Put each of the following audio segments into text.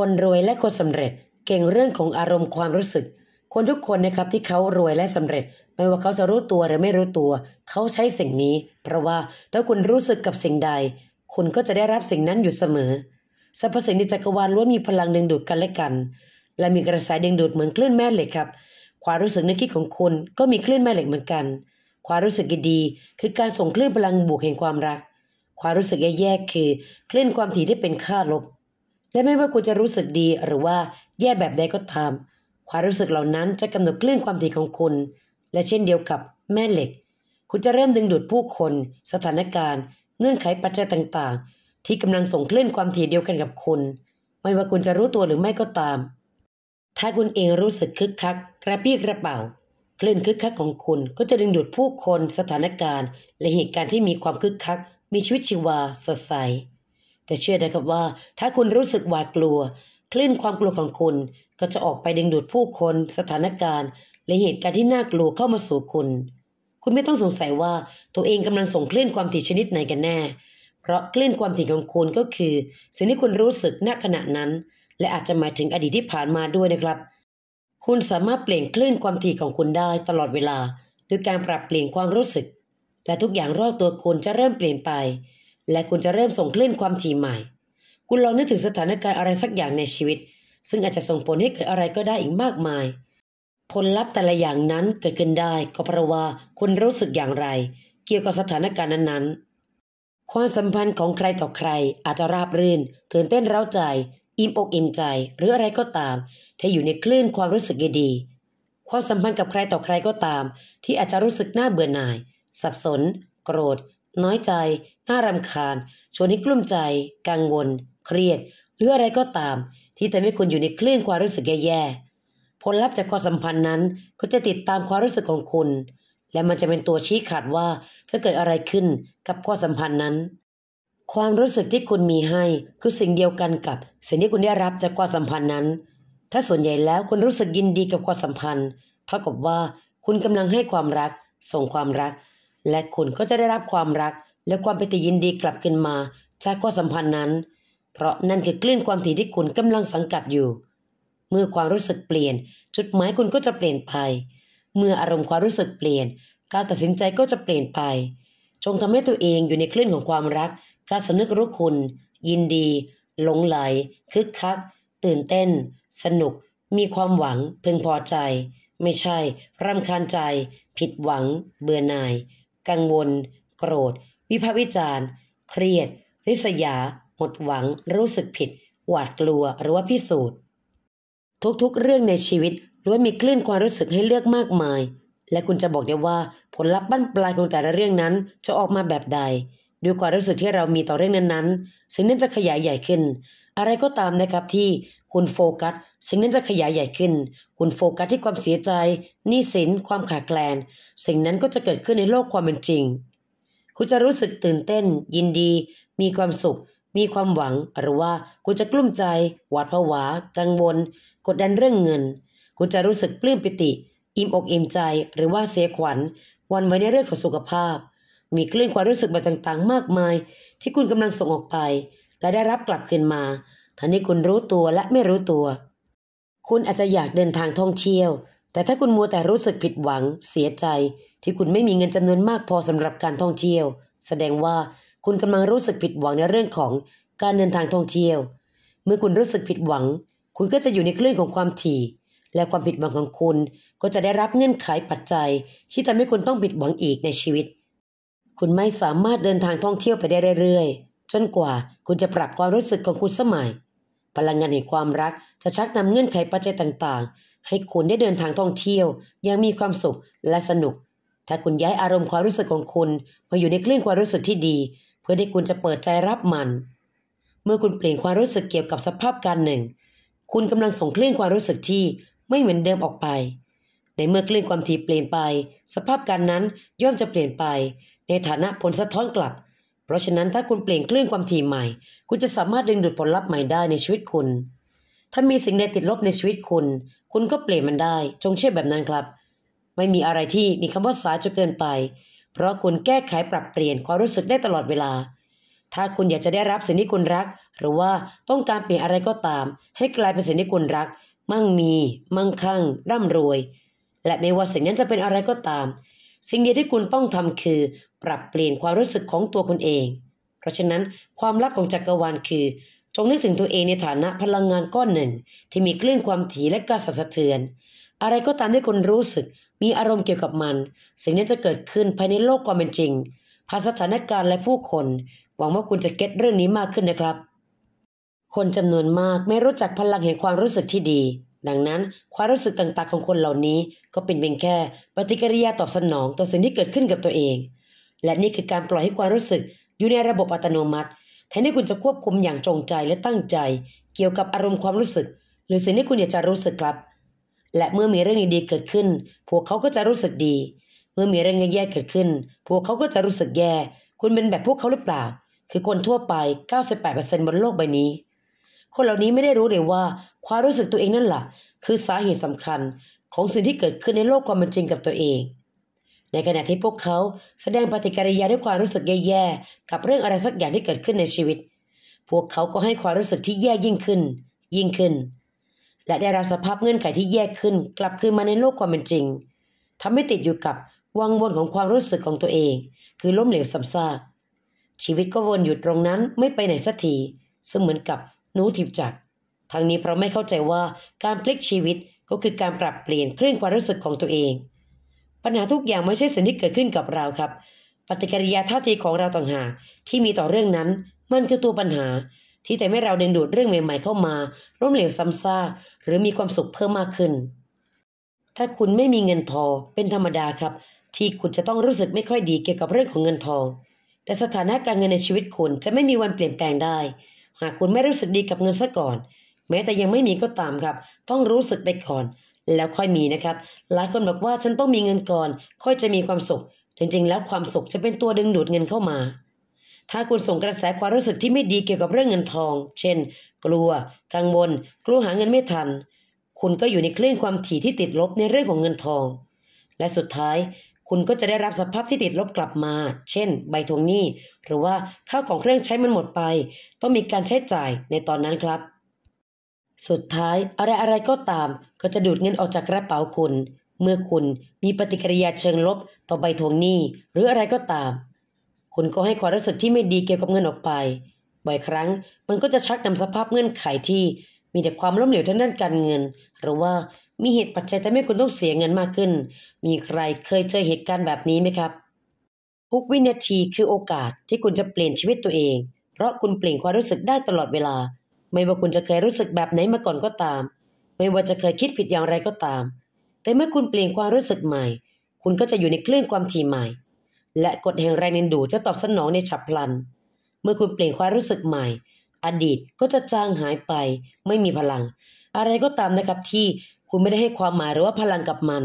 คนรวยและคนสำเร็จเก่งเรื่องของอารมณ์ความรู้สึก คนทุกคนนะครับที่เขารวยและสำเร็จ ไม่ว่าเขาจะรู้ตัวหรือไม่รู้ตัว เขาใช้สิ่งนี้ เพราะว่าถ้าคุณรู้สึกกับสิ่งใด คุณก็จะได้รับสิ่งนั้นอยู่เสมอสรรพสิ่งในจักรวาลล้วนมีพลังดึงดูดกันและกัน และมีกระแสดึงดูดเหมือนคลื่นแม่เหล็กครับความรู้สึกนึกคิดของคุณก็มีคลื่นแม่เหล็กเหมือนกันความรู้สึกดี คือการส่งคลื่นพลังบวกแห่งความรัก ความรู้สึกแย่ๆคือคลื่นความถี่ที่เป็นค่าลบและไม่ว่าคุณจะรู้สึกดีหรือว่าแย่แบบใดก็ตามความรู้สึกเหล่านั้นจะกำหนดคลื่นความถี่ของคุณ และเช่นเดียวกับแม่เหล็ก คุณจะเริ่มดึงดูดผู้คน สถานการณ์ เงื่อนไขปัจจัยต่างๆ ที่กำลังส่งคลื่นความถี่เดียวกันกับคุณ ไม่ว่าคุณจะรู้ตัวหรือไม่ก็ตาม ถ้าคุณเองรู้สึกคึกคักกระปี้กระเป๋าคลื่นคึกคักของคุณ ก็จะดึงดูดผู้คน สถานการณ์ และเหตุการณ์ที่มีความคึกคักมีชีวิตชีวาสดใสแต่เชื่อนะครับว่าถ้าคุณรู้สึกหวาดกลัว คลื่นความกลัวของคุณ ก็จะออกไปดึงดูดผู้คน สถานการณ์ และเหตุการณ์ที่น่ากลัวเข้ามาสู่คุณ คุณไม่ต้องสงสัยว่าตัวเองกำลังส่งคลื่นความถี่ชนิดไหนกันแน่ เพราะคลื่นความถี่ของคุณก็คือ สิ่งที่คุณรู้สึกณขณะนั้น และอาจจะหมายถึงอดีตที่ผ่านมาด้วยนะครับ คุณสามารถเปลี่ยนคลื่นความถี่ของคุณได้ตลอดเวลาด้วยการปรับเปลี่ยนความรู้สึก และทุกอย่างรอบตัวคุณจะเริ่มเปลี่ยนไปและคุณจะเริ่มส่งคลื่นความถี่ใหม่ คุณลองนึกถึงสถานการณ์อะไรสักอย่างในชีวิต ซึ่งอาจจะส่งผลให้เกิดอะไรก็ได้อีกมากมาย ผลลัพธ์แต่ละอย่างนั้นเกิดขึ้นได้ ก็เพราะว่า คุณรู้สึกอย่างไร เกี่ยวกับสถานการณ์นั้นๆ ความสัมพันธ์ของใครต่อใคร อาจจะราบรื่นตื่นเต้นเร้าใจ อิ่มอกอิ่มใจ หรืออะไรก็ตามที่อยู่ในคลื่นความรู้สึกดี ความสัมพันธ์กับใครต่อใครก็ตาม ที่อาจจะรู้สึกน่าเบื่อหน่าย สับสน โกรธ น้อยใจน่ารำคาญ ชวนให้กลุ้มใจกังวล เครียดหรืออะไรก็ตาม ที่ทำให้คุณอยู่ในคลื่นความรู้สึกแย่ๆผลลัพธ์จากความสัมพันธ์นั้นก็จะติดตามความรู้สึกของคุณ และมันจะเป็นตัวชี้ขาดว่า จะเกิดอะไรขึ้นกับความสัมพันธ์นั้น ความรู้สึกที่คุณมีให้คือสิ่งเดียวกันกับสิ่งที่คุณได้รับจากความสัมพันธ์นั้น ถ้าส่วนใหญ่แล้วคุณรู้สึกยินดีกับความสัมพันธ์เท่ากับว่าคุณกำลังให้ความรัก ส่งความรัก และคุณก็จะได้รับความรักและความปิติยินดีกลับขึ้นมาจากข้อสัมพันธ์นั้น เพราะนั่นคือคลื่นความถี่ที่คุณกำลังสังกัดอยู่ เมื่อความรู้สึกเปลี่ยน จุดหมายคุณก็จะเปลี่ยนไป เมื่ออารมณ์ความรู้สึกเปลี่ยน การตัดสินใจก็จะเปลี่ยนไป จงทำให้ตัวเองอยู่ในคลื่นของความรัก การสนึกรู้คุณ ยินดี หลงไหล คึกคัก ตื่นเต้น สนุก มีความหวังพึงพอใจ ไม่ใช่รำคาญใจ ผิดหวัง เบื่อหน่าย กังวล โกรธิพากษ์วิจารณ์เครียด ริษยาหมดหวัง รู้สึกผิด หวาดกลัว หรือว่าพิสูจน์ทุกๆ เรื่องในชีวิตล้วนมีคลื่นความรู้สึกให้เลือกมากมาย และคุณจะบอกได้ว่า ผลลัพธ์บั้นปลายของแต่ละเรื่องนั้นจะออกมาแบบใดด้วยความรู้สึกที่เรามีต่อเรื่องนั้นๆ สิ่งนั้นจะขยายใหญ่ขึ้น อะไรก็ตามนะครับที่ คุณโฟกัส สิ่งนั้นจะขยายใหญ่ขึ้น คุณโฟกัสที่ความเสียใจหนี้สินความขาดแคลน สิ่งนั้นก็จะเกิดขึ้นในโลกความเป็นจริงคุณจะรู้สึกตื่นเต้น ยินดี มีความสุข มีความหวัง หรือว่าคุณจะกลุ้มใจ หวาดผวากังวล กดดันเรื่องเงิน คุณจะรู้สึกปลื้มปิติ อิ่มอกอิ่มใจ หรือว่าเสียขวัญวันไว้ในเรื่องของสุขภาพ มีคลื่นความรู้สึกแบบต่าง ๆ มากมาย ที่คุณกำลังส่งออกไป และได้รับกลับคืนมา ทันที่คุณรู้ตัวและไม่รู้ตัว คุณอาจจะอยากเดินทางท่องเที่ยวแต่ถ้าคุณมัวแต่รู้สึกผิดหวังเสียใจที่คุณไม่มีเงินจำนวนมากพอสำหรับการท่องเที่ยว แสดงว่าคุณกำลังรู้สึกผิดหวังในเรื่องของการเดินทางท่องเที่ยว เมื่อคุณรู้สึกผิดหวัง คุณก็จะอยู่ในคลื่นของความถี่ และความผิดหวังของคุณก็จะได้รับเงื่อนไขปัจจัยที่ทำให้คุณต้องผิดหวังอีกในชีวิต คุณไม่สามารถเดินทางท่องเที่ยวไปได้เรื่อยๆ จนกว่า คุณจะปรับความรู้สึกของคุณสมัยพลังงานแห่งความรักจะชักนำเงื่อนไขปัจจัยต่างๆให้คุณได้เดินทางท่องเที่ยวยังมีความสุขและสนุก ถ้าคุณย้ายอารมณ์ความรู้สึกของคุณมาอยู่ในคลื่นความรู้สึกที่ดี เพื่อที่คุณจะเปิดใจรับมัน เมื่อคุณเปลี่ยนความรู้สึกเกี่ยวกับสภาพการหนึ่ง คุณกำลังส่งคลื่นความรู้สึกที่ไม่เหมือนเดิมออกไป ในเมื่อคลื่นความถี่เปลี่ยนไป สภาพการนั้นย่อมจะเปลี่ยนไป ในฐานะผลสะท้อนกลับ เพราะฉะนั้นถ้าคุณเปลี่ยนคลื่นความถี่ใหม่ คุณจะสามารถดึงดูดผลลัพธ์ใหม่ได้ในชีวิตคุณถ้ามีสิ่งใดติดลบในชีวิตคุณ คุณก็เปลี่ยนมันได้ จงเชื่อแบบนั้นครับ ไม่มีอะไรที่มีคำว่าสายจนเกินไป เพราะคุณแก้ไขปรับเปลี่ยนความรู้สึกได้ตลอดเวลา ถ้าคุณอยากจะได้รับสิ่งที่คุณรัก หรือว่าต้องการเปลี่ยนอะไรก็ตาม ให้กลายเป็นสิ่งที่คุณรัก มั่งมี มั่งคั่งร่ำรวย และไม่ว่าสิ่งนั้นจะเป็นอะไรก็ตาม สิ่งเดียวที่คุณต้องทำคือ ปรับเปลี่ยนความรู้สึกของตัวคุณเอง เพราะฉะนั้นความลับของจักรวาลคือจงนึกถึงตัวเองในฐานะพลังงานก้อนหนึ่ง ที่มีคลื่นความถี่และการสัสะเทือนอะไรก็ตามที่คุณรู้สึก มีอารมณ์เกี่ยวกับมัน สิ่งนี้จะเกิดขึ้นภายในโลกความเป็นจริงผ่านสถานการณ์และผู้คน หวังว่าคุณจะเก็ตเรื่องนี้มากขึ้นนะครับ คนจำนวนมากไม่รู้จักพลังแห่งความรู้สึกที่ดี ดังนั้นความรู้สึกต่างๆของคนเหล่านี้ก็เป็นเพียงแค่ ปฏิกิริยาตอบสนองต่อสิ่งที่เกิดขึ้นกับตัวเอง และนี่คือการปล่อยให้ความรู้สึกอยู่ในระบบอัตโนมัติทนที่คุณจะควบคุมอย่างจงใจและตั้งใจ เกี่ยวกับอารมณ์ความรู้สึก หรือสิ่งที่คุณอยากจะรู้สึกครับ และเมื่อมีเรื่องดีๆเกิดขึ้น พวกเขาก็จะรู้สึกดี เมื่อมีเรื่องแย่ๆเกิดขึ้น พวกเขาก็จะรู้สึกแย่ คุณเป็นแบบพวกเขาหรือเปล่า คือคนทั่วไป98%บนโลกใบนี้คนเหล่านี้ไม่ได้รู้เลยว่า ความรู้สึกตัวเองนั่นแหละคือสาเหตุสำคัญของสิ่งที่เกิดขึ้นในโลกความเป็นจริงกับตัวเองในขณะที่พวกเขาแสดงปฏิกิริยาด้วยความรู้สึกแย่ๆกับเรื่องอะไรสักอย่างที่เกิดขึ้นในชีวิต พวกเขาก็ให้ความรู้สึกที่แย่ยิ่งขึ้น ยิ่งขึ้น และได้รับสภาพเงื่อนไขที่แย่ขึ้นกลับคืนมาในโลกความเป็นจริง ทำให้ติดอยู่กับวังวนของความรู้สึกของตัวเอง คือล้มเหลวซ้ำซากชีวิตก็วนอยู่ตรงนั้นไม่ไปไหนสักทีซึ่งเหมือนกับหนูถีบจักทั้งนี้เพราะไม่เข้าใจว่าการพลิกชีวิตก็คือการปรับเปลี่ยนเครื่องความรู้สึกของตัวเองปัญหาทุกอย่างไม่ใช่สิ่งที่เกิดขึ้นกับเราครับปฏิกิริยาท่าทีของเราต่างหากที่มีต่อเรื่องนั้นมันคือตัวปัญหา ที่แต่ไม่เราเดึงดูดเรื่องใหม่ๆเข้ามา ร่มเหลวซ้ำซากหรือมีความสุขเพิ่มมากขึ้น ถ้าคุณไม่มีเงินพอเป็นธรรมดาครับ ที่คุณจะต้องรู้สึกไม่ค่อยดีเกี่ยวกับเรื่องของเงินทอง แต่สถานะการเงินในชีวิตคุณ จะไม่มีวันเปลี่ยนแปลงได้ หากคุณไม่รู้สึกดีกับเงินซะก่อน แม้จะยังไม่มีก็ตามครับ ต้องรู้สึกไปก่อนแล้วค่อยมีนะครับ หลายคนบอกว่าฉันต้องมีเงินก่อน ค่อยจะมีความสุขจริงๆแล้วความสุขจะเป็นตัวดึงดูดเงินเข้ามา ถ้าคุณส่งกระแสความรู้สึกที่ไม่ดีเกี่ยวกับเรื่องเงินทอง เช่น กลัวกังวลกลัว หาเงินไม่ทัน คุณก็อยู่ในคลื่นความถี่ที่ติดลบในเรื่องของเงินทอง และสุดท้าย คุณก็จะได้รับสภาพที่ติดลบกลับมา เช่น ใบทวงหนี้ หรือว่าข้าวของเครื่องใช้มันหมดไป ต้องมีการใช้จ่ายในตอนนั้นครับสุดท้ายอะไรอะไรก็ตามก็จะดูดเงินออกจากกระเป๋าคุณ เมื่อคุณมีปฏิกิริยาเชิงลบ ต่อใบทวงหนี้หรืออะไรก็ตาม คุณก็ให้ความรู้สึกที่ไม่ดีเกี่ยวกับเงินออกไปบ่อยครั้ง มันก็จะชักนำสภาพเงื่อนไขที่มีแต่ความล้มเหลวทางด้านการเงิน หรือว่ามีเหตุปัจจัยทำให้คุณต้องเสียเงินมากขึ้น มีใครเคยเจอเหตุการณ์แบบนี้ไหมครับทุกวินาทีคือโอกาสที่คุณจะเปลี่ยนชีวิตตัวเอง เพราะคุณเปลี่ยนความรู้สึกได้ตลอดเวลาไม่ว่าคุณจะเคยรู้สึกแบบไหนมาก่อนก็ตาม ไม่ว่าจะเคยคิดผิดอย่างไรก็ตาม แต่เมื่อคุณเปลี่ยนความรู้สึกใหม่ คุณก็จะอยู่ในคลื่นความถี่ใหม่ และกฎแห่งแรงดึงดูดจะตอบสนองในฉับพลัน เมื่อคุณเปลี่ยนความรู้สึกใหม่ อดีตก็จะจางหายไป ไม่มีพลัง อะไรก็ตามนะครับที่คุณไม่ได้ให้ความหมายหรือว่าพลังกับมัน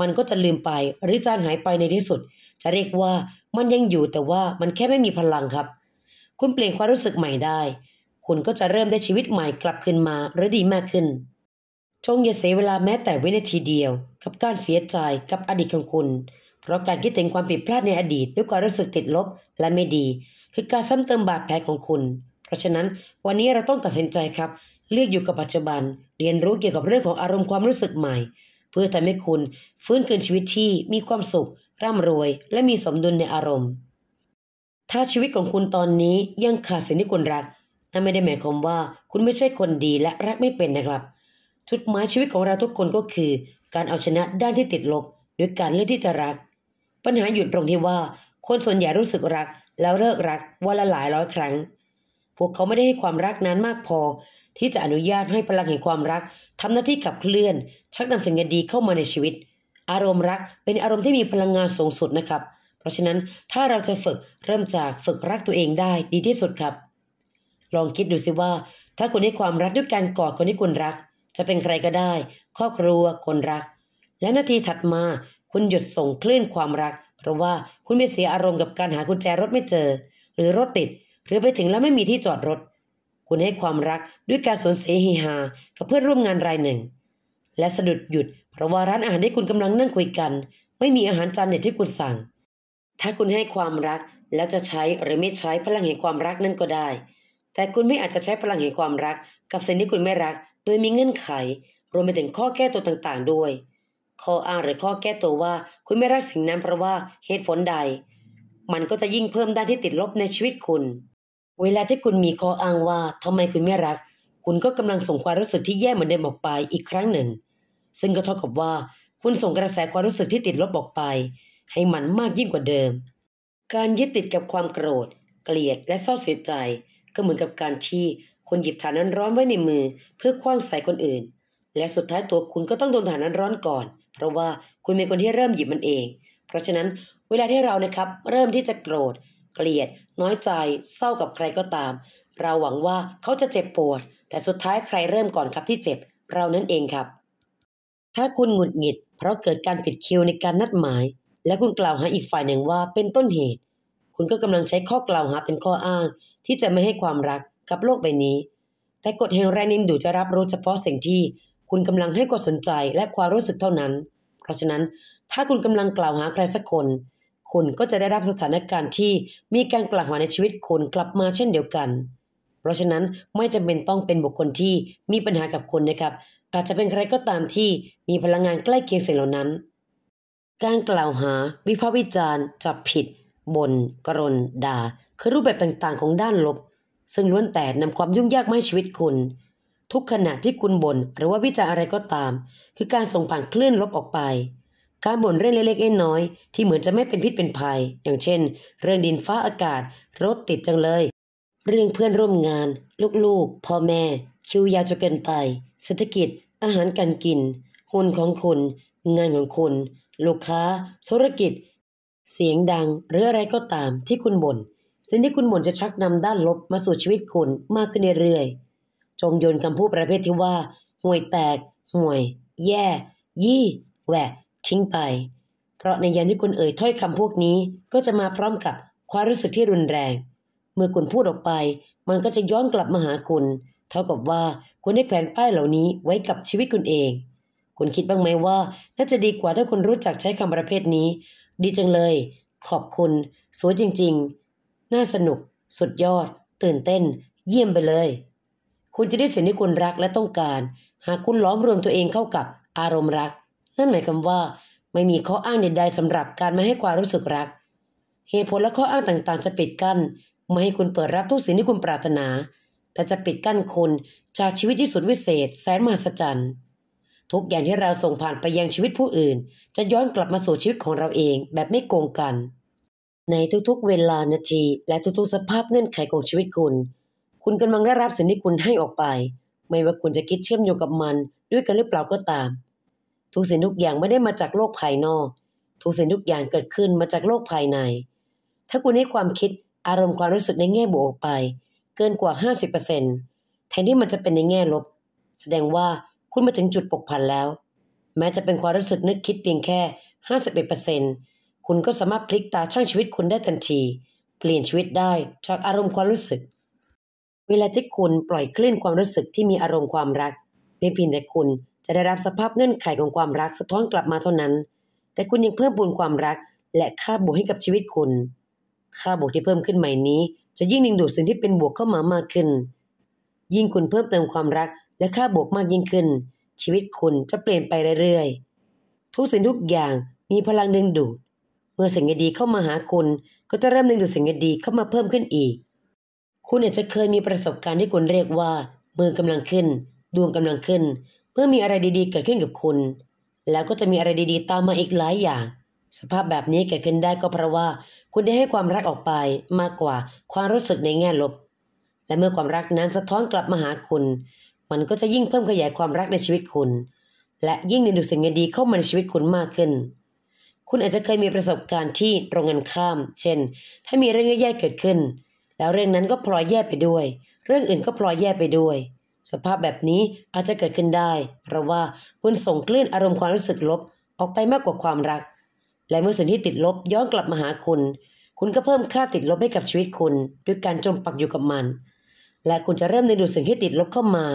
มันก็จะลืมไปหรือจางหายไปในที่สุด จะเรียกว่ามันยังอยู่แต่ว่ามันแค่ไม่มีพลังครับ คุณเปลี่ยนความรู้สึกใหม่ได้คุณก็จะเริ่มได้ชีวิตใหม่กลับคืนมาหรือดีมากขึ้นจงอย่าเสียเวลาแม้แต่วินาทีเดียวกับการเสียใจกับอดีตของคุณ เพราะการคิดถึงความผิดพลาดในอดีตด้วยความรู้สึกติดลบและไม่ดี คือการซ้ำเติมบาดแผลของคุณ เพราะฉะนั้นวันนี้เราต้องตัดสินใจครับ เลือกอยู่กับปัจจุบัน เรียนรู้เกี่ยวกับเรื่องของอารมณ์ความรู้สึกใหม่ เพื่อทำให้คุณฟื้นคืนชีวิตที่มีความสุข ร่ำรวย และมีสมดุลในอารมณ์ ถ้าชีวิตของคุณตอนนี้ยังขาดสิ่งที่คุณรักนั่นไม่ได้หมายความว่าคุณไม่ใช่คนดีและรักไม่เป็นนะครับจุดหมายชีวิตของเราทุกคนก็คือ การเอาชนะด้านที่ติดลบด้วยการเลือกที่จะรัก ปัญหาหยุดตรงที่ว่า คนส่วนใหญ่รู้สึกรัก แล้วเลิกรักวันละหลายร้อยครั้ง พวกเขาไม่ได้ให้ความรักนั้นมากพอ ที่จะอนุญาตให้พลังแห่งความรักทำหน้าที่ขับเคลื่อนชักนำสิ่งดีเข้ามาในชีวิต อารมณ์รักเป็นอารมณ์ที่มีพลังงานสูงสุดนะครับ เพราะฉะนั้นถ้าเราจะฝึกเริ่มจากฝึกรักตัวเองได้ ดีที่สุดครับลองคิดดูสิว่าถ้าคุณให้ความรักด้วยการกอดคนที่คุณรัก จะเป็นใครก็ได้ ครอบครัวคนรัก และนาทีถัดมา คุณหยุดส่งคลื่นความรัก เพราะว่าคุณไปเสียอารมณ์กับการหากุญแจรถไม่เจอ หรือรถติด หรือไปถึงแล้วไม่มีที่จอดรถ คุณให้ความรักด้วยการสวนเสียฮฮากับเพื่อนร่วมงานรายหนึ่ง และสะดุดหยุด เพราะว่าร้านอาหารที่คุณกำลังนั่งคุยกัน ไม่มีอาหารจานเด็ดที่คุณสั่ง ถ้าคุณให้ความรักแล้วจะใช้หรือไม่ใช้พลังแห่งความรักนั่นก็ได้แต่คุณไม่อาจจะใช้พลังแห่งความรักกับสิ่งที่คุณไม่รัก โดยมีเงื่อนไข รวมไปถึงข้อแก้ตัวต่างๆด้วย ข้ออ้างหรือข้อแก้ตัวว่าคุณไม่รักสิ่งนั้นเพราะว่าเหตุผลใด มันก็จะยิ่งเพิ่มด้านที่ติดลบในชีวิตคุณ เวลาที่คุณมีข้ออ้างว่า ทำไมคุณไม่รัก คุณก็กำลังส่งความรู้สึกที่แย่เหมือนเดิมออกไปอีกครั้งหนึ่ง ซึ่งก็เท่ากับว่า คุณส่งกระแสความรู้สึกที่ติดลบออกไป ให้มันมากยิ่งกว่าเดิม การยึดติดกับความโกรธ เกลียด และเศร้าเสียใจก็เหมือนกับการที่คนหยิบฐานนั้นร้อนไว้ในมือ เพื่อคว้างใส่คนอื่น และสุดท้ายตัวคุณก็ต้องโดนฐานนั้นร้อนก่อน เพราะว่าคุณ เป็นคนที่เริ่มหยิบมันเอง เพราะฉะนั้น เวลาที่เรานะครับ เริ่มที่จะโกรธเกลียด น้อยใจ เศร้ากับใครก็ตาม เราหวังว่าเขาจะเจ็บปวดแต่สุดท้ายใครเริ่มก่อนครับที่เจ็บ เรานั่นเองครับ ถ้าคุณหงุดหงิด เพราะเกิดการผิดคิวในการนัดหมาย และคุณกล่าวหาอีกฝ่ายหนึ่งว่า เป็นต้นเหตุ คุณก็กำลังใช้ข้อกล่าวหาเป็นข้ออ้างที่จะไม่ให้ความรักกับโลกใบนี้ แต่กฎแห่งแรงดึงดูดจะรับรู้เฉพาะสิ่งที่ คุณกำลังให้ความสนใจและความรู้สึกเท่านั้น เพราะฉะนั้น ถ้าคุณกำลังกล่าวหาใครสักคน คุณก็จะได้รับสถานการณ์ที่มีการกล่าวหาในชีวิตคุณกลับมาเช่นเดียวกัน เพราะฉะนั้นไม่จำเป็นต้องเป็นบุคคลที่มีปัญหากับคุณนะครับ อาจจะเป็นใครก็ตามที่มีพลังงานใกล้เคียงสิ่งเหล่านั้น การกล่าวหาวิพากษ์วิจารณ์จับผิดบ่นกรนด่าคือรูปแบบต่างๆของด้านลบซึ่งล้วนแต่นำความยุ่งยากมาให้ชีวิตคุณ ทุกขณะที่คุณบน่นหรือว่าวิจารอะไรก็ตามคือการส่งผ่านคลื่นลบออกไป การบ่นเรื่องเล็กๆน้อยๆที่เหมือนจะไม่เป็นพิษเป็นภัย อย่างเช่น เรื่องดินฟ้าอากาศ รถติดจังเลย เรื่องเพื่อนร่วมงาน ลูกๆพ่อแม่คิวยาวจนเกินไปเศรษฐกิจ อาหารการกิน หุ่นของคุณ งานของคุณลูกค้า ธุรกิจ เสียงดังหรืออะไรก็ตามที่คุณบน่นสิ่งที่คุณหมุนจะชักนำด้านลบมาสู่ชีวิตคุณมากขึ้นเรื่อยๆ จงโยนคำพูดประเภทที่ว่า ห่วยแตก ห่วย แย่ ยี่แหวกทิ้งไป เพราะในยันที่คุณเอ่ยถ้อยคำพวกนี้ก็จะมาพร้อมกับความรู้สึกที่รุนแรง เมื่อคุณพูดออกไป มันก็จะย้อนกลับมาหาคุณ เท่ากับว่าคุณได้แขวนป้ายเหล่านี้ไว้กับชีวิตคุณเอง คุณคิดบ้างไหมว่าน่าจะดีกว่าถ้าคุณรู้จักใช้คำประเภทนี้ ดีจังเลย ขอบคุณสวยจริงๆน่าสนุก สุดยอด ตื่นเต้น เยี่ยมไปเลย คุณจะได้สิ่งที่คุณรักและต้องการ หากคุณล้อมรวมตัวเองเข้ากับอารมณ์รัก นั่นหมายความว่าไม่มีข้ออ้างใดๆสำหรับการไม่ให้ความรู้สึกรัก เหตุผลและข้ออ้างต่างๆ จะปิดกั้นไม่ให้คุณเปิดรับ ทุกสิ่งที่คุณปรารถนา และจะปิดกั้นคุณจากชีวิตที่สุดวิเศษ แสนมหัศจรรย์ ทุกอย่างที่เราส่งผ่านไปยังชีวิตผู้อื่น จะย้อนกลับมาสู่ชีวิตของเราเองแบบไม่โกงกันในทุกๆ เวลานาที และทุกๆ สภาพเงื่อนไขของชีวิตคุณ คุณกำลังได้รับสิ่งที่คุณให้ออกไป ไม่ว่าคุณจะคิดเชื่อมโยงกับมันด้วยกันหรือเปล่าก็ตาม ทุกสิ่งทุกอย่างไม่ได้มาจากโลกภายนอก ทุกสิ่งทุกอย่างเกิดขึ้นมาจากโลกภายใน ถ้าคุณให้ความคิดอารมณ์ความรู้สึกในแง่บวกไป เกินกว่า50%แทนที่มันจะเป็นในแง่ลบ แสดงว่าคุณมาถึงจุดปกพันแล้ว แม้จะเป็นความรู้สึกนึกคิดเพียงแค่51%คุณก็สามารถพลิกตาช่างชีวิตคุณได้ทันที เปลี่ยนชีวิตได้จากอารมณ์ความรู้สึกเวลาที่คุณปล่อยคลื่นความรู้สึกที่มีอารมณ์ความรักไม่เพียงแต่คุณจะได้รับสภาพเงื่อนไขของความรักสะท้อนกลับมาเท่านั้น แต่คุณยังเพิ่มบุญความรักและค่าบวกให้กับชีวิตคุณ ค่าบวกที่เพิ่มขึ้นใหม่นี้จะยิ่งดึงดูดสิ่งที่เป็นบวกเข้ามามากขึ้น ยิ่งคุณเพิ่มเติมความรัก และค่าบวกมากยิ่งขึ้น ชีวิตคุณจะเปลี่ยนไปเรื่อยๆ ทุกสิ่งทุกอย่างมีพลังดึงดูดมื่อสิ่งดีเข้ามาหาคุณก็จะเริ่มดึงดูดสิ่งดีเข้ามาเพิ่มขึ้นอีก คุณอาจจะเคยมีประสบการณ์ที่คุณเรียกว่ามือกำลังขึ้น ดวงกำลังขึ้นเมื่อมีอะไรดี ๆ เกิดขึ้นกับคุณ แล้วก็จะมีอะไรดีๆ ตามมาอีกหลายอย่าง สภาพแบบนี้เกิดขึ้นได้ก็เพราะว่าคุณได้ให้ความรักออกไปมากกว่าความรู้สึกในแง่ลบ และเมื่อความรักนั้นสะท้อนกลับมาหาคุณ มันก็จะยิ่งเพิ่มขยายความรักในชีวิตคุณ และยิ่งดึงดูดสิ่งดีเข้ามาในชีวิตคุณมากขึ้นคุณอาจจะเคยมีประสบการณ์ที่ตรงกันข้าม เช่น ถ้ามีเรื่องแย่ๆ เกิดขึ้น แล้วเรื่องนั้นก็พลอยแย่ไปด้วย เรื่องอื่นก็พลอยแย่ไปด้วย สภาพแบบนี้อาจจะเกิดขึ้นได้ เพราะว่าคุณส่งคลื่นอารมณ์ความรู้สึกลบออกไปมากกว่าความรัก และเมื่อสิ่งที่ติดลบย้อนกลับมาหาคุณ คุณก็เพิ่มค่าติดลบให้กับชีวิตคุณ ด้วยการจมปักอยู่กับมัน และคุณจะเริ่มดึงดูดสิ่งที่ติดลบเข้ามา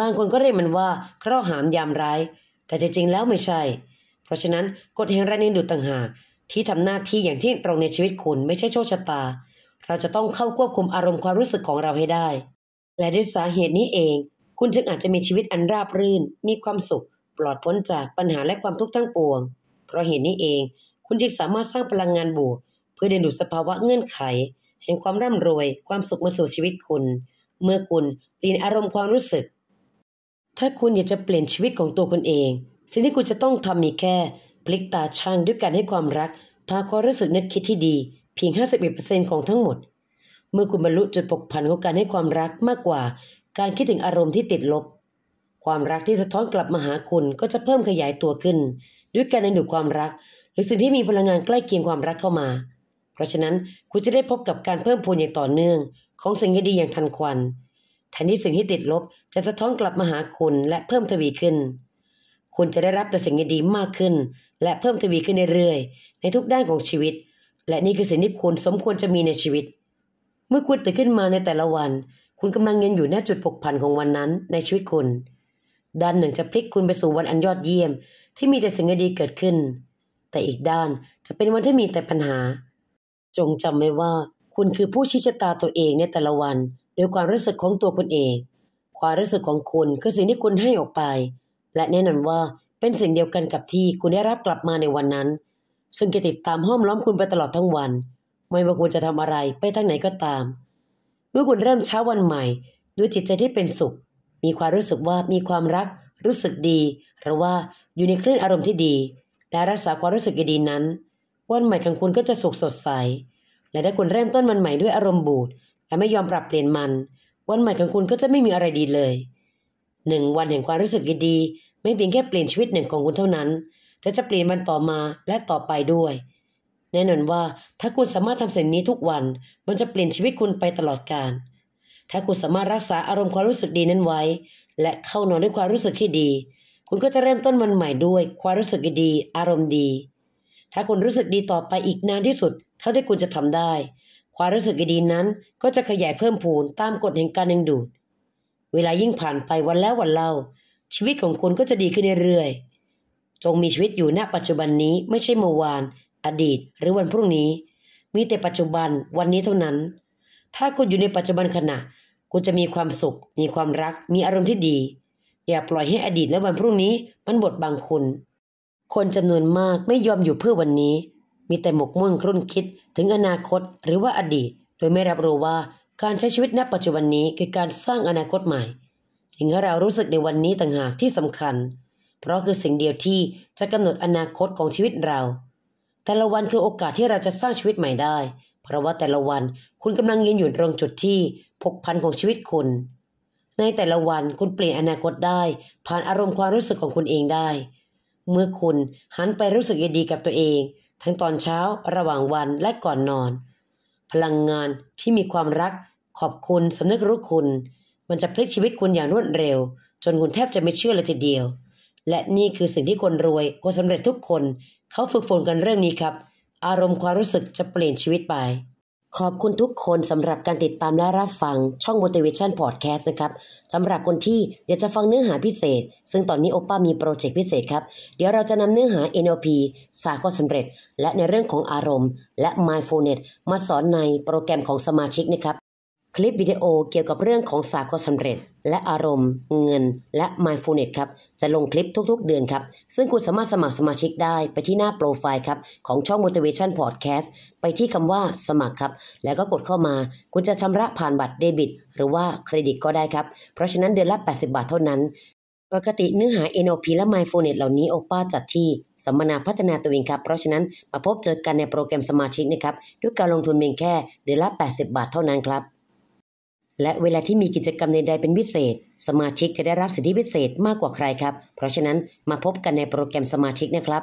บางคนก็เรียกมันว่าเคราะหามยามร้าย แต่จริงๆ แล้วไม่ใช่เพราะฉะนั้นกฎแห่งแรงดึงดูดต่างหากที่ทำหน้าที่อย่างที่ตรงในชีวิตคุณไม่ใช่โชคชะตา เราจะต้องเข้าควบคุมอารมณ์ความรู้สึกของเราให้ได้ และด้วยสาเหตุนี้เอง คุณจึงอาจจะมีชีวิตอันราบรื่น มีความสุข ปลอดพ้นจากปัญหาและความทุกข์ทั้งปวง เพราะเหตุนี้เอง คุณจึงสามารถสร้างพลังงานบวกเพื่อดึงดูดสภาวะเงื่อนไขแห่งความร่ำรวย ความสุขมาสู่ชีวิตคุณ เมื่อคุณเปลี่ยนอารมณ์ความรู้สึก ถ้าคุณอยากจะเปลี่ยนชีวิตของตัวคุณเองสิ่งที่คุณจะต้องทำมีแค่พลิกตาช่างด้วยการให้ความรักพาความรู้สึกนึกคิดที่ดีเพียง51%ของทั้งหมด เมื่อคุณบรรลุจุดปกผันของการให้ความรักมากกว่า การคิดถึงอารมณ์ที่ติดลบ ความรักที่สะท้อนกลับมาหาคุณก็จะเพิ่มขยายตัวขึ้น ด้วยการในหดูดความรัก หรือสิ่งที่มีพลังงานใกล้เคียงความรักเข้ามา เพราะฉะนั้นคุณจะได้พบกับการเพิ่มพูนอย่างต่อเนื่อง ของสิ่งดีอย่างทันควันแทนที่สิ่งที่ติดลบจะสะท้อนกลับมาหาคุณและเพิ่มทวีขึ้นคุณจะได้รับแต่สิ่งดีๆมากขึ้น และเพิ่มทวีขึ้นเรื่อยๆ ในทุกด้านของชีวิต และนี่คือสิ่งที่คุณสมควรจะมีในชีวิต เมื่อคุณตื่นขึ้นมาในแต่ละวัน คุณกำลังเงินอยู่ณจุดผกผันของวันนั้น ในชีวิตคุณด้านหนึ่งจะพลิกคุณไปสู่วันอันยอดเยี่ยม ที่มีแต่สิ่งดีเกิดขึ้น แต่อีกด้านจะเป็นวันที่มีแต่ปัญหา จงจำไว้ว่า คุณคือผู้ชี้ชะตาตัวเองในแต่ละวันด้วยความรู้สึกของตัวคุณเอง ความรู้สึกของคุณคือสิ่งที่คุณให้ออกไปและแน่นอนว่าเป็นสิ่งเดียวกันกับที่คุณได้รับกลับมาในวันนั้น ซึ่งจะติดตามห้อมล้อมคุณไปตลอดทั้งวัน ไม่ว่าคุณจะทำอะไรไปทางไหนก็ตาม เมื่อคุณเริ่มเช้าวันใหม่ ด้วยจิตใจที่เป็นสุข มีความรู้สึกว่ามีความรัก รู้สึกดีหรือว่าอยู่ในคลื่นอารมณ์ที่ดี และรักษาความรู้สึกดีนั้น วันใหม่ของคุณก็จะสุขสดใสและถ้าคุณเริ่มต้นวันใหม่ด้วยอารมณ์บูดและไม่ยอมปรับเปลี่ยนมัน วันใหม่ของคุณก็จะไม่มีอะไรดีเลยหนึ่งวันแห่งความรู้สึกดีไม่เพียงแค่เปลี่ยนชีวิตหนึ่งของคุณเท่านั้นแต่จะเปลี่ยนมันต่อมาและต่อไปด้วย แน่นอนว่าถ้าคุณสามารถทำสิ่งนี้ทุกวัน มันจะเปลี่ยนชีวิตคุณไปตลอดกาลถ้าคุณสามารถรักษาอารมณ์ความรู้สึกดีนั้นไว้ และเข้านอนด้วยความรู้สึกที่ดี คุณก็จะเริ่มต้นวันใหม่ด้วย ความรู้สึกดี อารมณ์ดี ถ้าคุณรู้สึกดีต่อไปอีกนานที่สุดเท่าที่คุณจะทำได้ ความรู้สึกดีนั้น ก็จะขยายเพิ่มพูนตามกฎแห่งการดึงดูดเวลายิ่งผ่านไปวันแล้ววันเล่าชีวิตของคุณก็จะดีขึ้นเรื่อยๆจงมีชีวิตอยู่ณปัจจุบันนี้ไม่ใช่เมื่อวาน อดีต หรือวันพรุ่งนี้ มีแต่ปัจจุบันวันนี้เท่านั้น ถ้าคุณอยู่ในปัจจุบันขณะ คุณจะมีความสุข มีความรัก มีอารมณ์ที่ดี อย่าปล่อยให้อดีตและวันพรุ่งนี้มันบดบังคุณ คนจำนวนมากไม่ยอมอยู่เพื่อวันนี้ มีแต่หมกมุ่นครุ่นคิดถึงอนาคต หรือว่าอดีต โดยไม่รับรู้ว่าการใช้ชีวิตณปัจจุบันนี้คือการสร้างอนาคตใหม่สิ่งที่เรารู้สึกในวันนี้ต่างหากที่สำคัญ เพราะคือสิ่งเดียวที่จะกำหนดอนาคตของชีวิตเรา แต่ละวันคือโอกาสที่เราจะสร้างชีวิตใหม่ได้ เพราะว่าแต่ละวันคุณกำลังยืนอยู่ตรงจุดที่พกพันของชีวิตคุณ ในแต่ละวันคุณเปลี่ยนอนาคตได้ ผ่านอารมณ์ความรู้สึกของคุณเองได้ เมื่อคุณหันไปรู้สึกดีกับตัวเอง ทั้งตอนเช้าระหว่างวันและก่อนนอน พลังงานที่มีความรัก ขอบคุณสำนึกรู้คุณมันจะพลิกชีวิตคุณอย่างรวดเร็ว จนคุณแทบจะไม่เชื่อเลยทีเดียว และนี่คือสิ่งที่คนรวยคนสำเร็จทุกคน เขาฝึกฝนกันเรื่องนี้ครับ อารมณ์ความรู้สึกจะเปลี่ยนชีวิตไป ขอบคุณทุกคนสำหรับการติดตามและรับฟังช่อง motivation podcast นะครับสำหรับคนที่อยากจะฟังเนื้อหาพิเศษ ซึ่งตอนนี้โอป้ามีโปรเจกต์พิเศษครับ เดี๋ยวเราจะนำเนื้อหา NLP สาข้อสำเร็จ และในเรื่องของอารมณ์และ mindfulness มาสอนในโปรแกรมของสมาชิกนะครับคลิปวิดีโอเกี่ยวกับเรื่องของสาควาสำเร็จ และอารมณ์ เงินและ mindfulness ครับ จะลงคลิปทุกๆ เดือนครับ ซึ่งคุณสามารถสมัครสมาชิกได้ไปที่หน้าโปรไฟล์ครับ ของช่อง motivation podcast ไปที่คำว่าสมัครครับ แล้วก็กดเข้ามาคุณจะชำระผ่านบัตรเดบิตหรือว่าเครดิตก็ได้ครับ เพราะฉะนั้นเดือนละ 80 บาทเท่านั้น ปกติเนื้อหา NLP และ mindfulness เหล่านี้โอป้าจัดที่สัมมนาพัฒนาตัวเองครับ เพราะฉะนั้นมาพบเจอกันในโปรแกรมสมาชิกนะครับด้วยการลงทุนเพียงแค่เดือนละ80 บาทเท่านั้นครับและเวลาที่มีกิจกรรมใดๆ เป็นพิเศษ สมาชิกจะได้รับสิทธิพิเศษมากกว่าใครครับ เพราะฉะนั้นมาพบกันในโปรแกรมสมาชิกนะครับ